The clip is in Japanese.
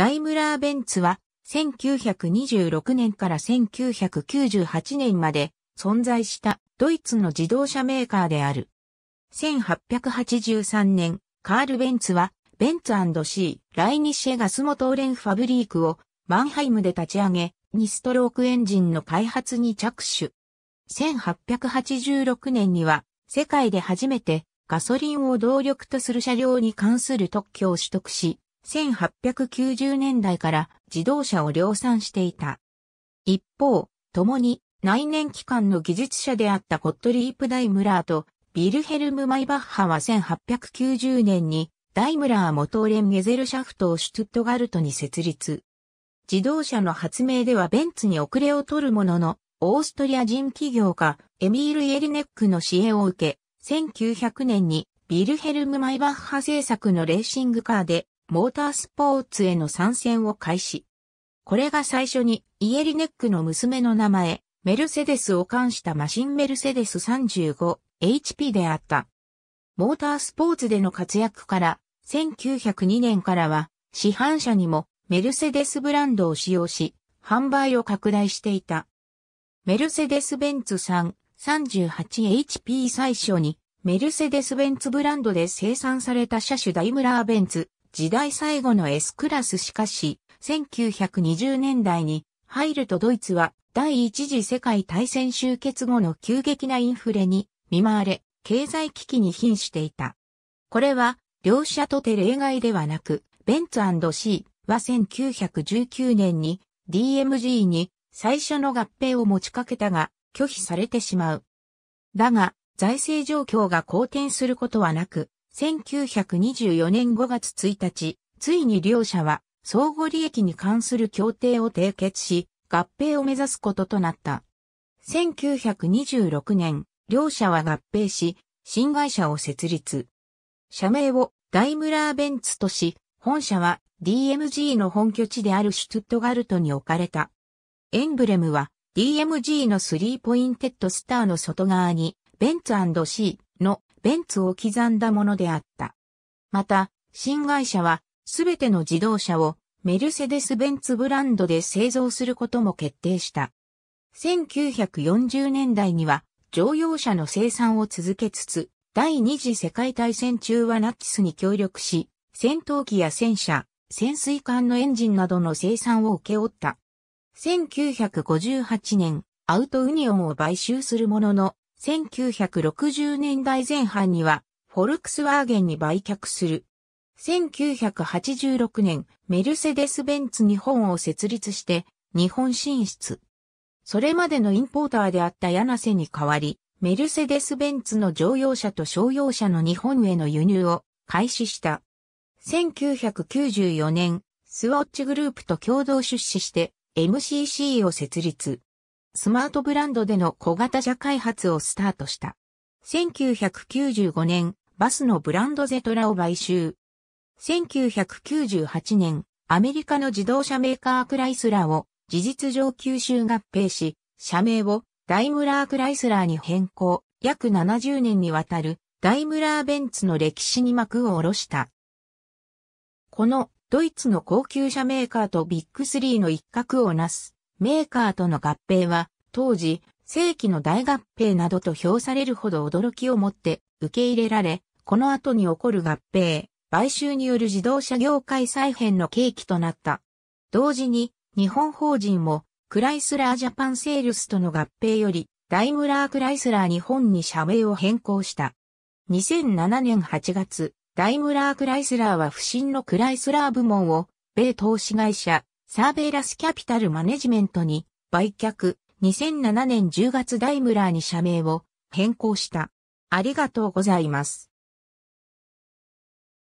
ダイムラーベンツは1926年から1998年まで存在したドイツの自動車メーカーである。1883年、カール・ベンツはベンツ &C ライニッシェガスモトーレンファブリークをマンハイムで立ち上げ、2ストロークエンジンの開発に着手。1886年には世界で初めてガソリンを動力とする車両に関する特許を取得し、1890年代から自動車を量産していた。一方、共に内燃機関の技術者であったコットリープ・ダイムラーとビルヘルム・マイバッハは1890年にダイムラー元ン・ゲゼルシャフトをシュトゥットガルトに設立。自動車の発明ではベンツに遅れを取るものの、オーストリア人企業家エミール・イエリネックの支援を受け、1900年にビルヘルム・マイバッハ製作のレーシングカーでモータースポーツへの参戦を開始。これが最初にイエリネックの娘の名前、メルセデスを冠したマシンメルセデス 35HP であった。モータースポーツでの活躍から1902年からは市販車にもメルセデスブランドを使用し販売を拡大していた。メルセデスベンツ 338HP 最初にメルセデスベンツブランドで生産された車種ダイムラーベンツ時代最後の S クラスしかし、1920年代に入るとドイツは第一次世界大戦終結後の急激なインフレに見舞われ、経済危機に瀕していた。これは、両者とて例外ではなく、ベンツ &C は1919年に DMG に最初の合併を持ちかけたが、拒否されてしまう。だが、財政状況が好転することはなく、1924年5月1日、ついに両社は相互利益に関する協定を締結し、合併を目指すこととなった。1926年、両社は合併し、新会社を設立。社名をダイムラーベンツとし、本社は DMG の本拠地であるシュトゥットガルトに置かれた。エンブレムは DMG のスリーポインテッドスターの外側にベンツ &C のベンツを刻んだものであった。また、新会社は、すべての自動車をメルセデス・ベンツブランドで製造することも決定した。1940年代には乗用車の生産を続けつつ、第二次世界大戦中はナチスに協力し、戦闘機や戦車、潜水艦のエンジンなどの生産を請け負った。1958年、アウトユニオンを買収するものの、1960年代前半には、フォルクスワーゲンに売却する。1986年、メルセデス・ベンツ日本を設立して、日本進出。それまでのインポーターであった柳瀬に代わり、メルセデス・ベンツの乗用車と商用車の日本への輸入を開始した。1994年、スウォッチグループと共同出資して MCC を設立。スマートブランドでの小型車開発をスタートした。1995年、バスのブランドゼトラを買収。1998年、アメリカの自動車メーカークライスラーを事実上吸収合併し、社名をダイムラークライスラーに変更、約70年にわたるダイムラーベンツの歴史に幕を下ろした。このドイツの高級車メーカーとビッグスリーの一角をなすメーカーとの合併は、当時、世紀の大合併などと評されるほど驚きをもって受け入れられ、この後に起こる合併、買収による自動車業界再編の契機となった。同時に、日本法人も、クライスラージャパンセールスとの合併より、ダイムラークライスラー日本に社名を変更した。2007年8月、ダイムラークライスラーは不審のクライスラー部門を、米投資会社、サーベイラスキャピタルマネジメントに売却、2007年10月ダイムラーに社名を変更した。ありがとうございます。